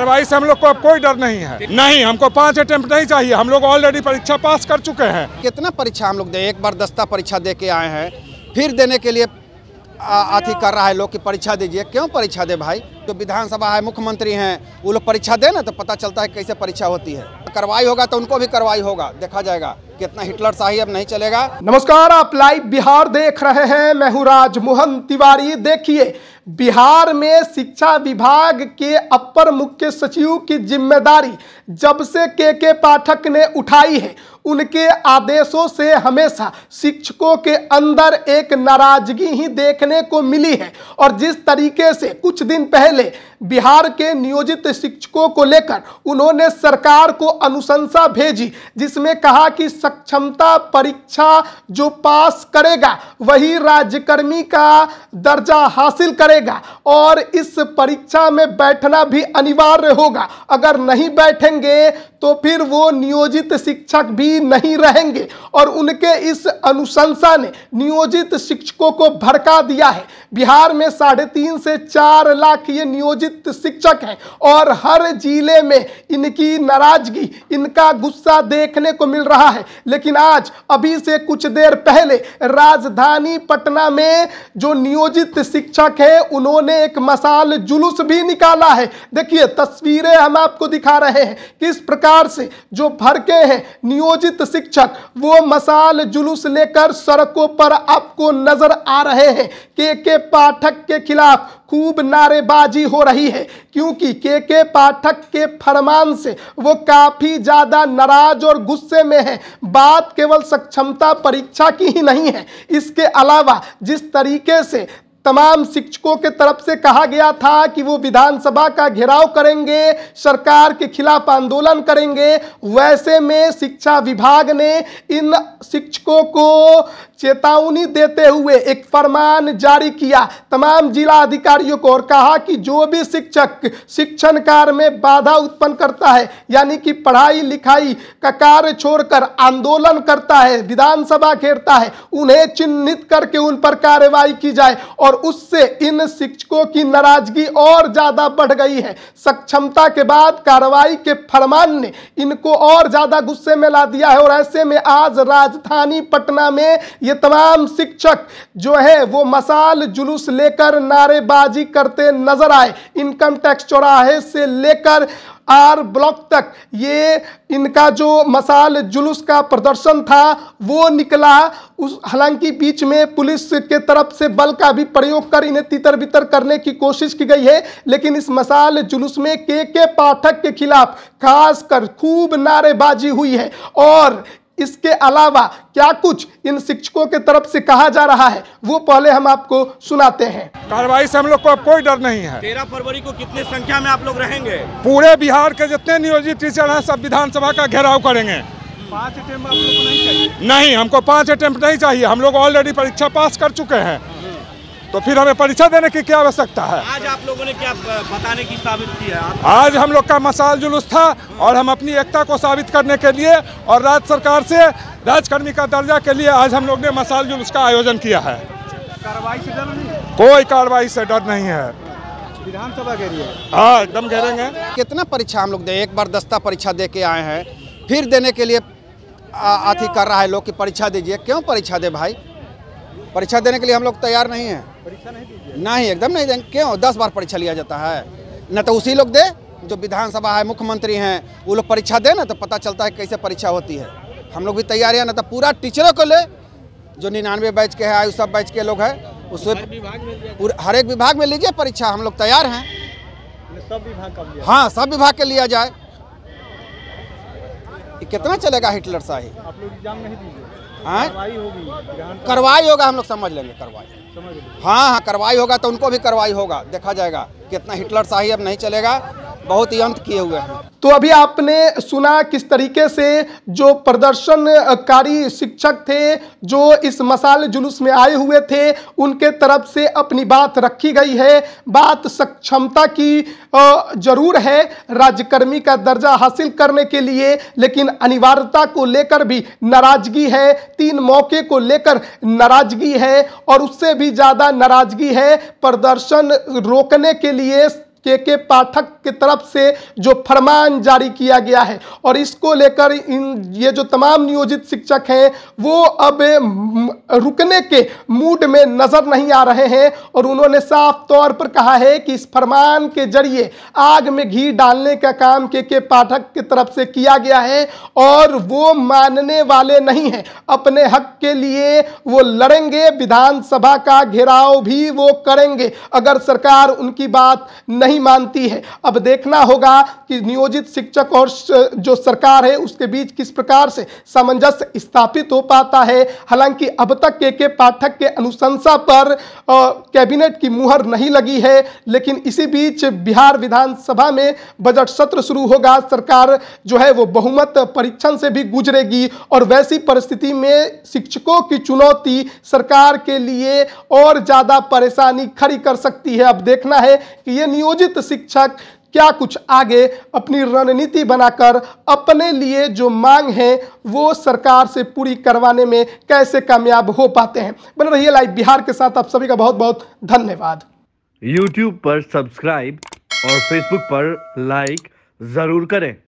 कार्रवाई से हम लोग को अब कोई डर नहीं है नहीं हमको पांच अटेम्प्ट नहीं चाहिए हम लोग ऑलरेडी परीक्षा पास कर चुके हैं कितना परीक्षा हम लोग दे एक बार दस्ता परीक्षा दे के आए हैं फिर देने के लिए अथी कर रहा है लोग की परीक्षा दीजिए क्यों परीक्षा दे भाई तो विधानसभा है मुख्यमंत्री हैं वो लोग परीक्षा दे ना तो पता चलता है कैसे परीक्षा होती है करवाई होगा तो उनको भी करवाई होगा देखा जाएगा कितना हिटलर शाही अब नहीं चलेगा नमस्कार आप लाइव बिहार देख रहे हैं मैं हूँ राजमोहन तिवारी देखिए बिहार में शिक्षा विभाग के अपर मुख्य सचिव की जिम्मेदारी जब से के के पाठक ने उठाई है उनके आदेशों से हमेशा शिक्षकों के अंदर एक नाराजगी ही देखने को मिली है और जिस तरीके से कुछ दिन पहले बिहार के नियोजित शिक्षकों को लेकर उन्होंने सरकार को अनुशंसा भेजी जिसमें कहा कि सक्षमता परीक्षा जो पास करेगा वही राज्यकर्मी का दर्जा हासिल करेगा करेगा और इस परीक्षा में बैठना भी अनिवार्य होगा अगर नहीं बैठेंगे तो फिर वो नियोजित शिक्षक भी नहीं रहेंगे और उनके इस अनुशंसा ने नियोजित शिक्षकों को भड़का दिया है बिहार में साढ़े तीन से चार लाख ये नियोजित शिक्षक हैं और हर जिले में इनकी नाराजगी इनका गुस्सा देखने को मिल रहा है लेकिन आज अभी से कुछ देर पहले राजधानी पटना में जो नियोजित शिक्षक है उन्होंने एक मसाल जुलूस भी निकाला है देखिए तस्वीरें हम आपको दिखा रहे हैं किस प्रकार से जो भड़के हैं नियोजित शिक्षक वो मसाल जुलूस लेकर सड़कों पर आपको नजर आ रहे हैं के के पाठक के खिलाफ खूब नारेबाजी हो रही है क्योंकि के के पाठक के फरमान से वो काफ़ी ज़्यादा नाराज और गुस्से में है बात केवल सक्षमता परीक्षा की ही नहीं है इसके अलावा जिस तरीके से तमाम शिक्षकों के तरफ से कहा गया था कि वो विधानसभा का घेराव करेंगे सरकार के खिलाफ आंदोलन करेंगे वैसे में शिक्षा विभाग ने इन शिक्षकों को चेतावनी देते हुए एक फरमान जारी किया तमाम जिला अधिकारियों को और कहा कि जो भी शिक्षक शिक्षण कार्य में बाधा उत्पन्न करता है यानी कि पढ़ाई लिखाई का कार्य छोड़कर आंदोलन करता है विधानसभा घेरता है उन्हें चिन्हित करके उन पर कार्रवाई की जाए और और उससे इन शिक्षकों की नाराजगी और ज़्यादा बढ़ गई है सक्षमता के बाद कार्रवाई के फरमान ने इनको और ज़्यादा गुस्से में ला दिया है और ऐसे में आज राजधानी पटना में ये तमाम शिक्षक जो है वो मसाल जुलूस लेकर नारेबाजी करते नजर आए इनकम टैक्स चौराहे से लेकर आर ब्लॉक तक ये इनका जो मसाल जुलूस का प्रदर्शन था वो निकला उस हालांकि बीच में पुलिस के तरफ से बल का भी प्रयोग कर इन्हें तितर बितर करने की कोशिश की गई है लेकिन इस मसाल जुलूस में के के पाठक के खिलाफ खासकर खूब नारेबाजी हुई है और इसके अलावा क्या कुछ इन शिक्षकों के तरफ से कहा जा रहा है वो पहले हम आपको सुनाते हैं कार्रवाई से हम लोग को कोई डर नहीं है तेरह फरवरी को कितने संख्या में आप लोग रहेंगे पूरे बिहार के जितने नियोजित टीचर हैं सब विधानसभा का घेराव करेंगे पाँच अटेम्प्ट नहीं चाहिए नहीं हमको पाँच अटेम्प्ट नहीं चाहिए हम लोग ऑलरेडी परीक्षा पास कर चुके हैं तो फिर हमें परीक्षा देने की क्या आवश्यकता है आज आप लोगों ने क्या बताने की साबित की है आज हम लोग का मसाल जुलूस था और हम अपनी एकता को साबित करने के लिए और राज्य सरकार से राजकर्मी का दर्जा के लिए आज हम लोग ने मसाल जुलूस का आयोजन किया है कार्रवाई से डर नहीं कोई कार्रवाई से डर नहीं है विधानसभा के लिए हाँ एकदम घेरेंगे कितना परीक्षा हम लोग दे एक बार दस्ता परीक्षा दे के आए हैं फिर देने के लिए अथी कर रहा है लोग की परीक्षा दीजिए क्यों परीक्षा दे भाई परीक्षा देने के लिए हम लोग तैयार नहीं है परीक्षा नहीं दीजिए नहीं एकदम नहीं देंगे क्यों दस बार परीक्षा लिया जाता है न तो उसी लोग दे जो विधानसभा है मुख्यमंत्री हैं वो लोग परीक्षा दे ना तो पता चलता है कैसे परीक्षा होती है हम लोग भी तैयार है ना तो पूरा टीचरों को ले जो निन्यानवे बैच के हैं आयु सब बैच के लोग हैं उसमें हर एक विभाग में लीजिए परीक्षा हम लोग तैयार हैं सब विभाग का हाँ सब विभाग के लिया जाए कितना चलेगा हिटलर शाही आप लोग एग्जाम नहीं दीजिए हाँ? कार्रवाई होगा हम लोग समझ लेंगे कार्रवाई हाँ हाँ कार्रवाई होगा तो उनको भी कार्रवाई होगा देखा जाएगा कितना हिटलर शाही अब नहीं चलेगा बहुत ही अंत किए हुए हैं तो अभी आपने सुना किस तरीके से जो प्रदर्शनकारी शिक्षक थे जो इस मसाल जुलूस में आए हुए थे उनके तरफ से अपनी बात रखी गई है बात सक्षमता की जरूर है राज्यकर्मी का दर्जा हासिल करने के लिए लेकिन अनिवार्यता को लेकर भी नाराजगी है तीन मौके को लेकर नाराजगी है और उससे भी ज़्यादा नाराजगी है प्रदर्शन रोकने के लिए के के पाठक की तरफ से जो फरमान जारी किया गया है और इसको लेकर इन ये जो तमाम नियोजित शिक्षक हैं वो अब रुकने के मूड में नज़र नहीं आ रहे हैं और उन्होंने साफ तौर पर कहा है कि इस फरमान के जरिए आग में घी डालने का काम के के पाठक की तरफ से किया गया है और वो मानने वाले नहीं हैं अपने हक के लिए वो लड़ेंगे विधानसभा का घेराव भी वो करेंगे अगर सरकार उनकी बात नहीं नहीं मानती है अब देखना होगा कि नियोजित शिक्षक और जो सरकार है उसके बीच किस प्रकार से सामंजस्य स्थापित हो पाता है हालांकि अब तक के के पाठक के अनुशंसा पर कैबिनेट की मुहर नहीं लगी है लेकिन इसी बीच बिहार विधानसभा में बजट सत्र शुरू होगा सरकार जो है वो बहुमत परीक्षण से भी गुजरेगी और वैसी परिस्थिति में शिक्षकों की चुनौती सरकार के लिए और ज़्यादा परेशानी खड़ी कर सकती है अब देखना है कि ये नियोजित नियोजित शिक्षक क्या कुछ आगे अपनी रणनीति बनाकर अपने लिए जो मांग है वो सरकार से पूरी करवाने में कैसे कामयाब हो पाते हैं बने रहिए लाइव बिहार के साथ आप सभी का बहुत बहुत धन्यवाद यूट्यूब पर सब्सक्राइब और फेसबुक पर लाइक जरूर करें